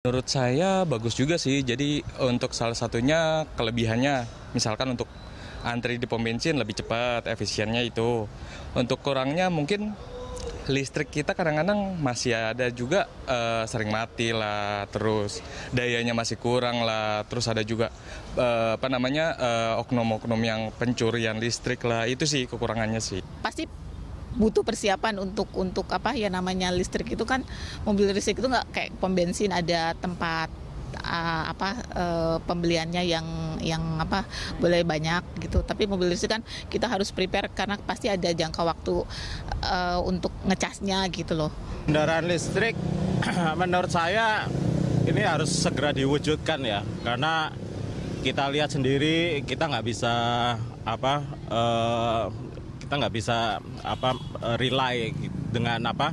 Menurut saya bagus juga sih. Jadi untuk salah satunya kelebihannya misalkan untuk antri di pom bensin lebih cepat, efisiennya itu. Untuk kurangnya mungkin listrik kita kadang-kadang masih ada juga uh, sering mati lah, terus dayanya masih kurang lah, terus ada juga uh, apa namanya uh, oknum-oknum yang pencurian listrik lah. Itu sih kekurangannya sih. Pasti butuh persiapan untuk untuk apa ya namanya listrik itu kan mobil listrik itu nggak kayak pom bensin ada tempat uh, apa uh, pembeliannya yang yang apa boleh banyak gitu tapi mobil listrik kan kita harus prepare karena pasti ada jangka waktu uh, untuk ngecasnya gitu loh kendaraan listrik menurut saya ini harus segera diwujudkan ya karena kita lihat sendiri kita nggak bisa apa uh, kita nggak bisa apa eh, rely dengan apa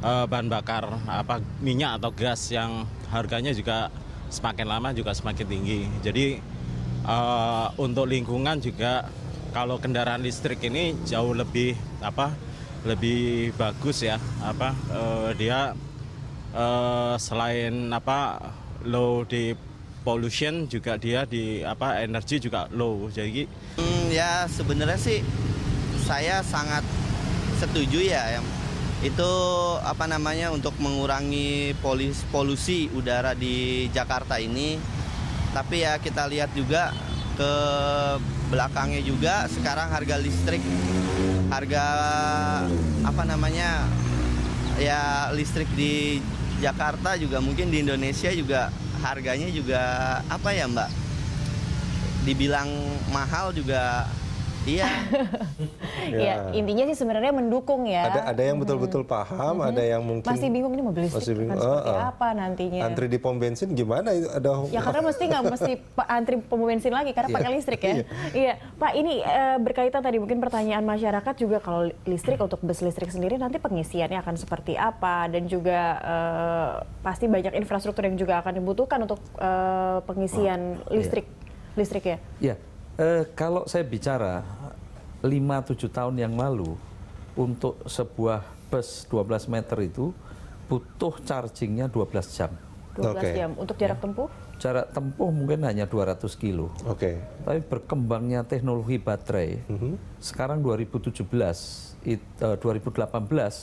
eh, bahan bakar apa minyak atau gas yang harganya juga semakin lama juga semakin tinggi. Jadi eh, untuk lingkungan juga kalau kendaraan listrik ini jauh lebih apa lebih bagus ya apa dia selain apa low di pollution juga dia di apa energi juga low jadi hmm, ya sebenarnya sih saya sangat setuju ya yang itu apa namanya untuk mengurangi polis, polusi udara di Jakarta ini tapi ya kita lihat juga ke belakangnya juga sekarang harga listrik harga apa namanya ya listrik di Jakarta juga mungkin di Indonesia juga harganya juga apa ya Mbak dibilang mahal juga Iya. ya. ya intinya sih sebenarnya mendukung ya. Ada ada yang betul-betul paham, hmm. ada yang mungkin masih bingung ini mau beli masih bingung. Uh, uh, apa nantinya. Antri di pom bensin gimana itu ada Ya karena mesti nggak mesti antri pom bensin lagi karena iya. pakai listrik ya. Iya. iya. Pak ini uh, berkaitan tadi mungkin pertanyaan masyarakat juga kalau listrik untuk bus listrik sendiri nanti pengisiannya akan seperti apa dan juga uh, pasti banyak infrastruktur yang juga akan dibutuhkan untuk uh, pengisian oh, listrik iya. listrik ya. Iya. Eh, kalau saya bicara 5-7 tahun yang lalu untuk sebuah bus 12 meter itu butuh chargingnya 12 jam. 12 okay. jam untuk jarak ya. tempuh? Jarak tempuh mungkin hanya 200 kilo. Oke. Okay. Tapi berkembangnya teknologi baterai, mm -hmm. sekarang 2017, it, uh, eh,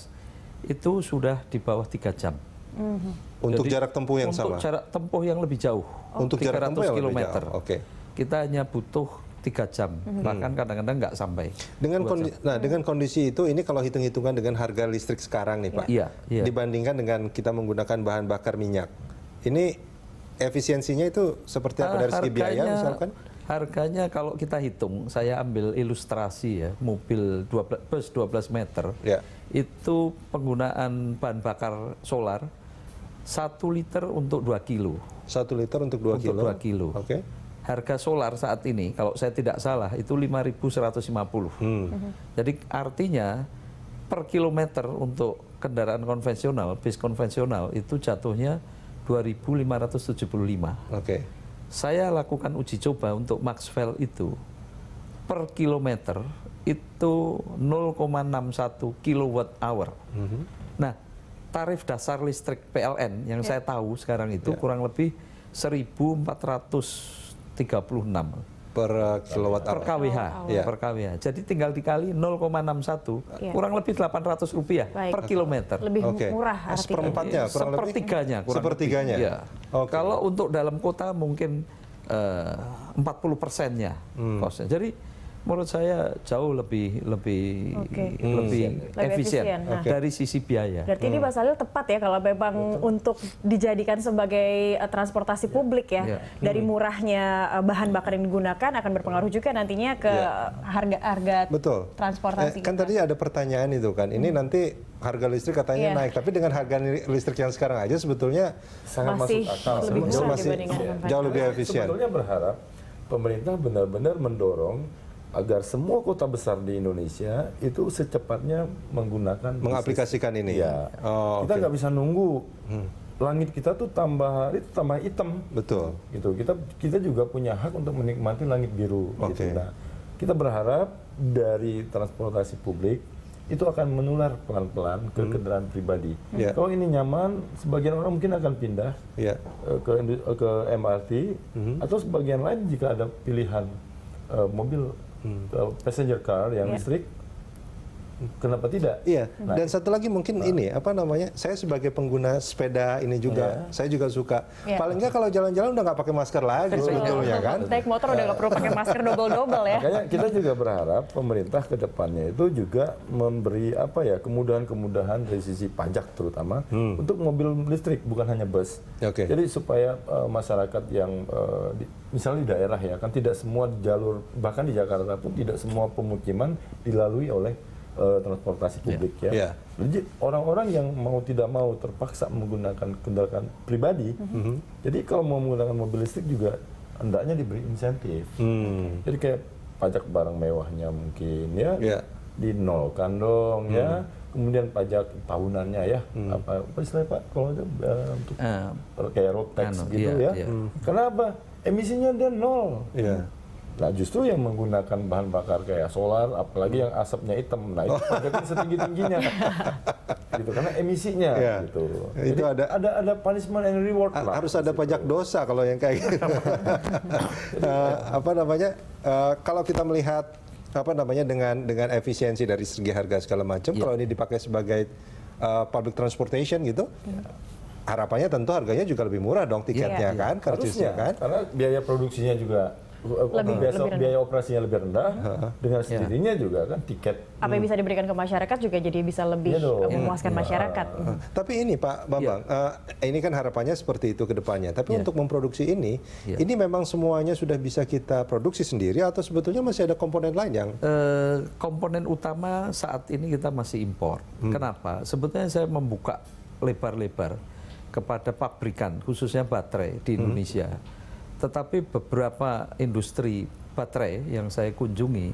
2018 itu sudah di bawah 3 jam. Mm -hmm. Untuk Jadi, jarak tempuh yang untuk sama? Untuk jarak tempuh yang lebih jauh. Oh. Untuk jarak tempuh yang lebih jauh. Oke. Okay kita hanya butuh tiga jam mhm. hmm. bahkan kadang-kadang nggak sampai dengan kondi nah dengan kondisi itu ini kalau hitung-hitungan dengan harga listrik sekarang nih pak iya, iya. dibandingkan dengan kita menggunakan bahan bakar minyak ini efisiensinya itu seperti apa ah, dari segi biaya misalkan harganya kalau kita hitung saya ambil ilustrasi ya mobil 12 bus 12 meter ya. itu penggunaan bahan bakar solar satu liter untuk dua kilo satu liter untuk dua kilo kilo oke okay harga solar saat ini kalau saya tidak salah itu 5.150. Hmm. Jadi artinya per kilometer untuk kendaraan konvensional, bis konvensional itu jatuhnya 2.575. Oke. Okay. Saya lakukan uji coba untuk Maxwell itu per kilometer itu 0,61 kilowatt hour. -hmm. Nah, tarif dasar listrik PLN yang yeah. saya tahu sekarang itu yeah. kurang lebih 1.400 36 per kilowatt per kWh, ya. per kWh. Jadi tinggal dikali 0,61 ya. kurang lebih 800 rupiah Baik. per kilometer. Lebih okay. murah. Seperempatnya, kurang sepertiganya. Kurang sepertiganya. Lebih. Ya. Okay. Kalau untuk dalam kota mungkin eh, uh, 40 persennya hmm. kosnya. Jadi menurut saya jauh lebih lebih okay. Hmm. lebih hmm. efisien, Nah. dari sisi biaya. Berarti hmm. ini Mas Alil tepat ya kalau memang Betul. untuk dijadikan sebagai uh, transportasi yeah. publik ya. Yeah. Dari hmm. murahnya uh, bahan bakar yang digunakan akan berpengaruh juga nantinya ke harga-harga ya. Betul. transportasi. Eh, kan tadi ada pertanyaan itu kan. Ini hmm. nanti harga listrik katanya yeah. naik, tapi dengan harga listrik yang sekarang aja sebetulnya sangat masih masuk akal. Lebih masih jauh lebih efisien. Sebetulnya berharap pemerintah benar-benar mendorong agar semua kota besar di Indonesia itu secepatnya menggunakan mengaplikasikan ini. Ya. ya. Oh, kita nggak okay. bisa nunggu. Hmm. Langit kita tuh tambah hari itu tambah hitam. Betul. Gitu. Kita kita juga punya hak untuk menikmati langit biru okay. gitu. Nah, kita berharap dari transportasi publik itu akan menular pelan-pelan ke hmm. kendaraan pribadi. Yeah. Kalau ini nyaman, sebagian orang mungkin akan pindah yeah. Ya. ke eh, ke MRT hmm. atau sebagian lain jika ada pilihan eh, mobil hmm. passenger car yang yeah. listrik Kenapa tidak? Iya. Nah. Dan satu lagi mungkin nah. ini ya, apa namanya? Saya sebagai pengguna sepeda ini juga, yeah. saya juga suka. Yeah. Paling nggak kalau jalan-jalan udah nggak pakai masker lagi sebetulnya kan. Naik motor udah nggak perlu pakai masker double-double ya. Makanya kita juga berharap pemerintah ke depannya itu juga memberi apa ya kemudahan-kemudahan dari sisi pajak terutama hmm. untuk mobil listrik bukan hanya bus. Okay. Jadi supaya uh, masyarakat yang uh, di, misalnya di daerah ya kan tidak semua jalur bahkan di Jakarta pun tidak semua pemukiman dilalui oleh uh, transportasi iya. publik yeah. ya. Yeah. Jadi orang-orang yang mau tidak mau terpaksa menggunakan kendaraan pribadi. Mm-hmm. Jadi kalau mau menggunakan mobil listrik juga hendaknya diberi insentif. Mm. Jadi kayak pajak barang mewahnya mungkin ya yeah. dinolkan dong mm. ya. Hmm. Kemudian pajak tahunannya ya mm. apa apa istilahnya Pak kalau ada ya, uh, untuk uh, kayak road tax anu, gitu iya, ya. Iya. Mm. Kenapa? Emisinya dia nol. Yeah. Nah justru yang menggunakan bahan bakar kayak solar, apalagi yang asapnya hitam, nah itu pajaknya oh. setinggi tingginya, gitu karena emisinya. Ya. Gitu. Itu ada ada ada punishment and reward lah. Harus ada pajak gitu. dosa kalau yang kayak gitu. Eh, apa namanya? Uh, kalau kita melihat apa namanya dengan dengan efisiensi dari segi harga segala macam, ya. kalau ini dipakai sebagai uh, public transportation gitu. Ya harapannya tentu harganya juga lebih murah dong iya, tiketnya yeah. kan, kartusnya kan. Karena biaya produksinya juga lebih, biasa, lebih biaya operasinya lebih rendah dengan iya. sendirinya yeah. juga kan tiket apa hmm. bisa diberikan ke masyarakat juga jadi bisa lebih yeah, iya iya, memuaskan yeah. masyarakat. Uh, tapi ini Pak Bambang, yeah. uh, ini kan harapannya seperti itu ke depannya. Tapi yeah. untuk memproduksi ini, yeah. ini memang semuanya sudah bisa kita produksi sendiri atau sebetulnya masih ada komponen lain yang uh, komponen utama saat ini kita masih impor. Hmm. Kenapa? Sebetulnya saya membuka lebar-lebar kepada pabrikan khususnya baterai di hmm. Indonesia. Hmm tetapi beberapa industri baterai yang saya kunjungi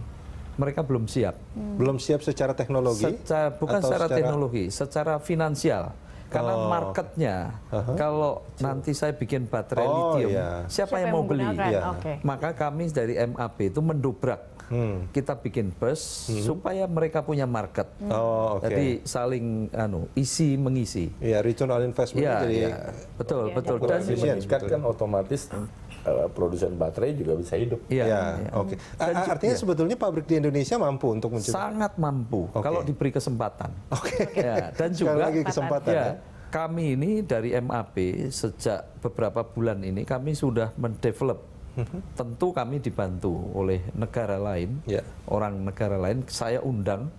mereka belum siap. Hmm. Belum siap secara teknologi? Secara, bukan secara, secara teknologi, secara finansial. Karena oh. marketnya, uh-huh. kalau nanti saya bikin baterai oh, lithium, yeah. siapa, siapa yang, mau beli? Yeah. Okay. Maka kami dari MAB itu mendobrak hmm. kita bikin bus hmm. supaya mereka punya market. Hmm. Oh, okay. Jadi saling anu isi mengisi. Iya, return on investment yeah, jadi yeah. betul iya. betul dan meningkatkan otomatis Eh, produsen baterai juga bisa hidup. Iya. Ya, Oke. Okay. Dan Artinya ya. sebetulnya pabrik di Indonesia mampu untuk menciptakan. Sangat mampu okay. kalau diberi kesempatan. Oke. Okay. Ya, dan juga Sekali lagi kesempatan. Ya, ya, Kami ini dari MAP sejak beberapa bulan ini kami sudah mendevelop mhm. tentu kami dibantu oleh negara lain, ya. orang negara lain. Saya undang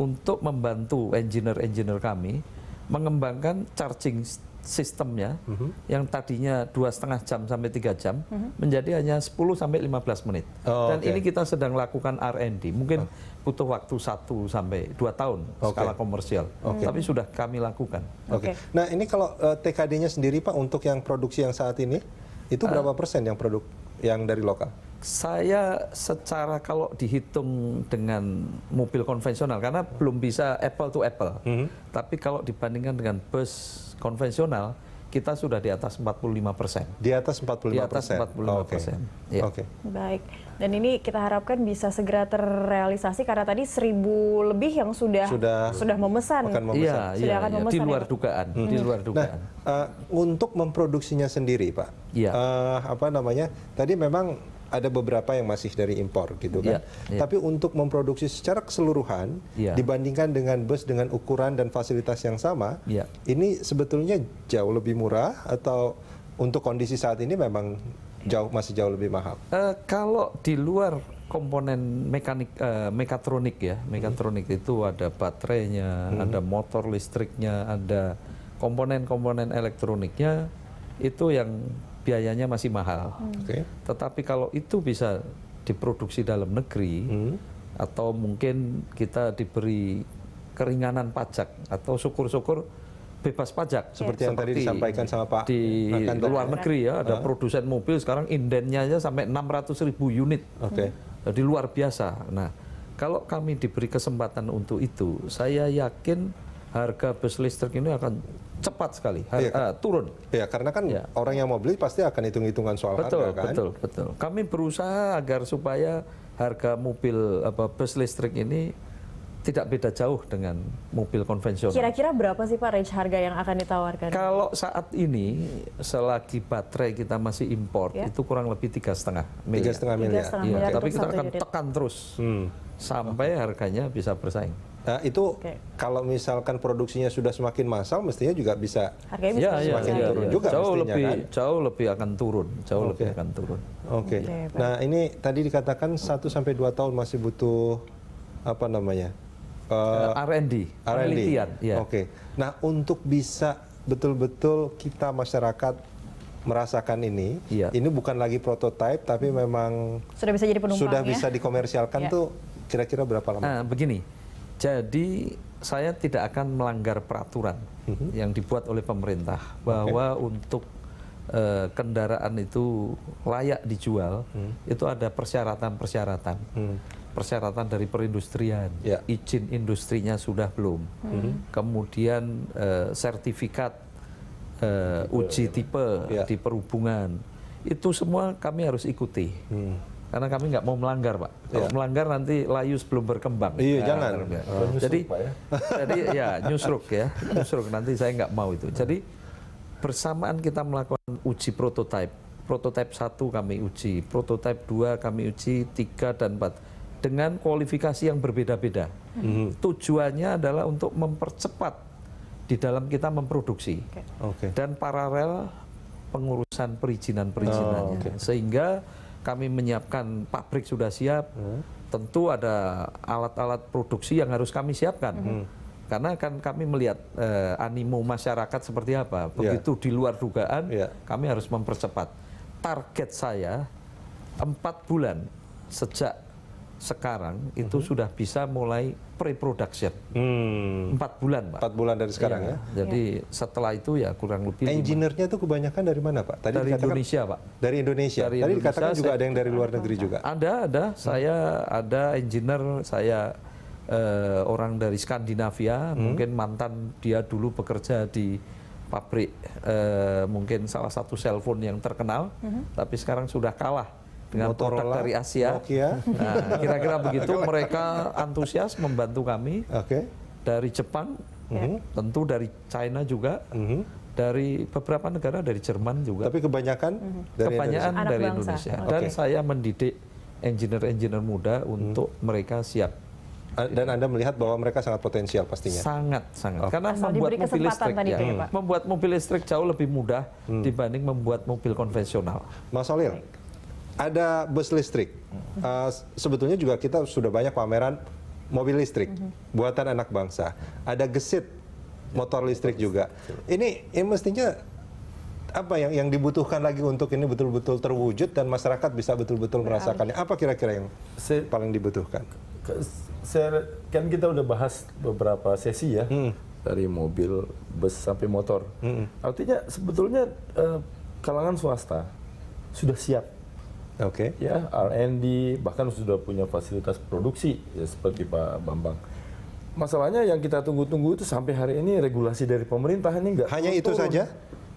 untuk membantu engineer-engineer kami mengembangkan charging sistemnya uh mhm. -huh. yang tadinya dua setengah jam sampai tiga jam uh mhm. -huh. menjadi hanya 10 sampai 15 menit oh, dan okay. ini kita sedang lakukan R&D mungkin -huh. Ah. butuh waktu satu sampai dua tahun okay. skala komersial okay. tapi sudah kami lakukan oke okay. okay. nah ini kalau uh, eh, TKD-nya sendiri Pak untuk yang produksi yang saat ini itu ah. berapa uh, persen yang produk yang dari lokal saya secara kalau dihitung dengan mobil konvensional karena belum bisa apple to apple. Mm -hmm. Tapi kalau dibandingkan dengan bus konvensional kita sudah di atas 45 persen. Di atas 45 persen? Di atas 45 persen. Oh, okay. Ya. Okay. Baik. Dan ini kita harapkan bisa segera terrealisasi karena tadi seribu lebih yang sudah sudah, sudah memesan. Akan memesan. Ya, sudah ya, akan ya. memesan. Di ya? luar dugaan. Hmm. Di mhm. luar nah, dugaan. Nah, uh, untuk memproduksinya sendiri, Pak. Iya. Uh, apa namanya? Tadi memang ada beberapa yang masih dari impor gitu iya, kan. Yeah, yeah. Tapi untuk memproduksi secara keseluruhan yeah. dibandingkan dengan bus dengan ukuran dan fasilitas yang sama, yeah. ini sebetulnya jauh lebih murah atau untuk kondisi saat ini memang jauh masih jauh lebih mahal. Uh, kalau di luar komponen mekanik uh, mekatronik ya, hmm. mekatronik hmm. itu ada baterainya, hmm. ada motor listriknya, ada komponen-komponen elektroniknya itu yang biayanya masih mahal. Hmm. Okay. Tetapi kalau itu bisa diproduksi dalam negeri hmm. atau mungkin kita diberi keringanan pajak atau syukur-syukur bebas pajak iya. seperti yang tadi disampaikan sama Pak di Makan luar negeri ya ada produsen mobil sekarang indennya aja sampai 600 ribu unit okay. jadi luar biasa nah kalau kami diberi kesempatan untuk itu saya yakin harga bus listrik ini akan cepat sekali har ya, uh, turun. Ya karena kan ya. orang yang mau beli pasti akan hitung-hitungan soal betul, harga kan. Betul, betul. Kami berusaha agar supaya harga mobil apa bus listrik ini tidak beda jauh dengan mobil konvensional. Kira-kira berapa sih Pak range harga yang akan ditawarkan? Kalau saat ini selagi baterai kita masih impor ya. itu kurang lebih tiga setengah miliar. Tiga setengah miliar. Ya, tapi kita akan unit. tekan terus hmm. sampai harganya bisa bersaing. Nah, itu okay. kalau misalkan produksinya sudah semakin massal, mestinya juga bisa Harganya ya, semakin ya, turun ya. juga. Jauh mestinya, lebih, kan? jauh lebih akan turun, jauh okay. lebih akan turun. Oke. Okay. Iya, okay, nah ini tadi dikatakan 1 sampai dua tahun masih butuh apa namanya? Uh, eh, eh, R&D, penelitian. Ya. Oke. Okay. Nah untuk bisa betul-betul kita masyarakat merasakan ini, ya. ini bukan lagi prototipe, tapi memang sudah bisa jadi penumpang. Sudah ya? bisa dikomersialkan ya. tuh kira-kira berapa lama? nah, begini jadi saya tidak akan melanggar peraturan mm-hmm. yang dibuat oleh pemerintah bahwa okay. untuk uh, kendaraan itu layak dijual mm. itu ada persyaratan-persyaratan. Mhm. Persyaratan dari perindustrian, ya. izin industrinya sudah belum. Mm-hmm. Kemudian e, sertifikat e, uji ya. tipe ya. di perhubungan. Itu semua kami harus ikuti. Mm karena kami nggak mau melanggar pak kalau ya. melanggar nanti layu sebelum berkembang iya nah, jangan ya. Uh. jadi pak, ya. jadi ya nyusruk ya nyusruk nanti saya nggak mau itu jadi bersamaan kita melakukan uji prototipe prototipe satu kami uji prototipe dua kami uji tiga dan empat dengan kualifikasi yang berbeda-beda hmm tujuannya adalah untuk mempercepat di dalam kita memproduksi okay. dan paralel pengurusan perizinan perizinannya oh, okay. sehingga kami menyiapkan pabrik sudah siap, hmm. tentu ada alat-alat produksi yang harus kami siapkan. Hmm. Karena kan kami melihat eh, animo masyarakat seperti apa. Ya. Begitu yeah. di luar dugaan, yeah. kami harus mempercepat. Target saya empat bulan sejak sekarang mhm. itu mm -hmm. sudah bisa mulai pre-production. Hmm. Empat bulan, Pak. Empat bulan dari sekarang ya. ya? Jadi iya. setelah itu ya kurang lebih. Engineer-nya itu kebanyakan dari mana, Pak? Tadi dari Indonesia, Pak. Dari Indonesia. Dari Indonesia. Tadi dikatakan juga ada yang dari luar negeri juga. Ada, ada. Hmm. Saya ada engineer, saya eh, orang dari Skandinavia, hmm. mungkin mantan dia dulu bekerja di pabrik eh, mungkin salah satu cell phone yang terkenal, hmm. tapi sekarang sudah kalah dengan Motorola, produk dari Asia. Nokia. Nah, kira-kira begitu mereka antusias membantu kami. Oke. Okay. Dari Jepang, mm-hmm. tentu dari China juga. Mm-hmm. Dari beberapa negara dari Jerman juga. Tapi kebanyakan mm-hmm. dari kebanyakan Indonesia. dari Indonesia. Okay. Dan saya mendidik engineer-engineer muda mhm. untuk mm-hmm. mereka siap eh, dan Anda melihat bahwa mereka sangat potensial pastinya. Sangat, sangat. Okay. Oh. Karena membuat mobil listrik ya. ya Membuat mobil listrik jauh lebih mudah hmm. dibanding membuat mobil konvensional. Mas Solil, ada bus listrik. Uh, sebetulnya juga kita sudah banyak pameran mobil listrik buatan anak bangsa. Ada gesit motor listrik juga. Ini ini ya mestinya apa yang yang dibutuhkan lagi untuk ini betul-betul terwujud dan masyarakat bisa betul-betul merasakannya. Apa kira-kira yang paling dibutuhkan? Saya kan kita udah bahas beberapa sesi ya. Hmm. Dari mobil, bus sampai motor. Hmm. Artinya sebetulnya eh, kalangan swasta sudah siap Oke. Okay. Ya, R&D bahkan sudah punya fasilitas produksi ya seperti Pak Bambang. Masalahnya yang kita tunggu-tunggu itu sampai hari ini regulasi dari pemerintah ini enggak Hanya turun. itu saja?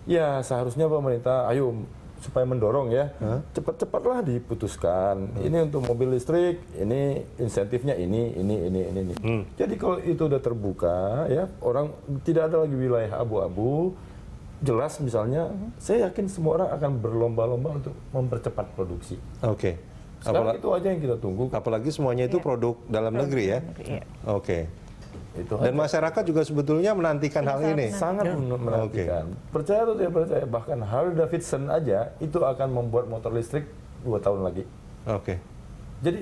Ya, seharusnya pemerintah ayo supaya mendorong ya. Cepat-cepatlah diputuskan. Hmm. Ini untuk mobil listrik, ini insentifnya ini, ini, ini, ini, ini. Hmm. Jadi kalau itu sudah terbuka ya, orang tidak ada lagi wilayah abu-abu jelas misalnya, mm -hmm. saya yakin semua orang akan berlomba-lomba untuk mempercepat produksi. Oke. Okay. Apalagi itu aja yang kita tunggu. Apalagi semuanya itu yeah. produk dalam produk negeri ya. Iya. Oke. Okay. Dan aja. masyarakat juga sebetulnya menantikan hal ini. Sangat menantikan. Okay. Percaya atau tidak percaya, bahkan Harley Davidson aja itu akan membuat motor listrik dua tahun lagi. Oke. Okay. Jadi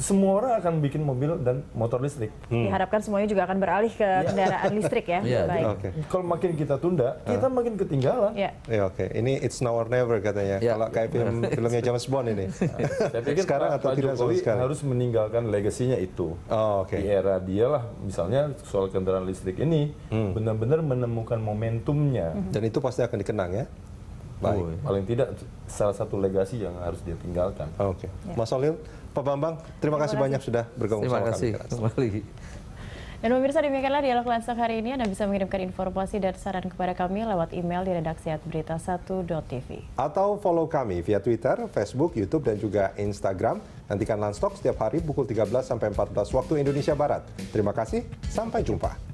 semua orang akan bikin mobil dan motor listrik. Hmm. Diharapkan semuanya juga akan beralih ke iya. kendaraan listrik ya. Yeah, Baik. Okay. Kalau makin kita tunda, kita ah. makin ketinggalan. Ya, yeah. yeah, oke. Okay. Ini it's now or never katanya. Yeah. Kalau kayak film filmnya James Bond ini. Iya. Saya pikir sekarang atau tidak Jokowi sekarang. harus meninggalkan legasinya itu. Oh, oke. Okay. Di era dia lah, misalnya soal kendaraan listrik ini, hmm. benar-benar menemukan momentumnya. Dan itu pasti akan dikenang ya. Baik. Oh, ya. Paling tidak salah satu legasi yang harus dia tinggalkan. Ah, oke. Okay. Ya. Mas Olil, Pak Bambang, terima, terima kasih, kasih banyak sudah bergabung terima sama kami. Terima kasih kembali. Dan pemirsa demikianlah dialog langsung hari ini. Anda bisa mengirimkan informasi dan saran kepada kami lewat email di redaksi berita 1 1.tv. Atau follow kami via Twitter, Facebook, Youtube, dan juga Instagram. Nantikan Lanstok setiap hari pukul 13 sampai 14 waktu Indonesia Barat. Terima kasih, sampai jumpa.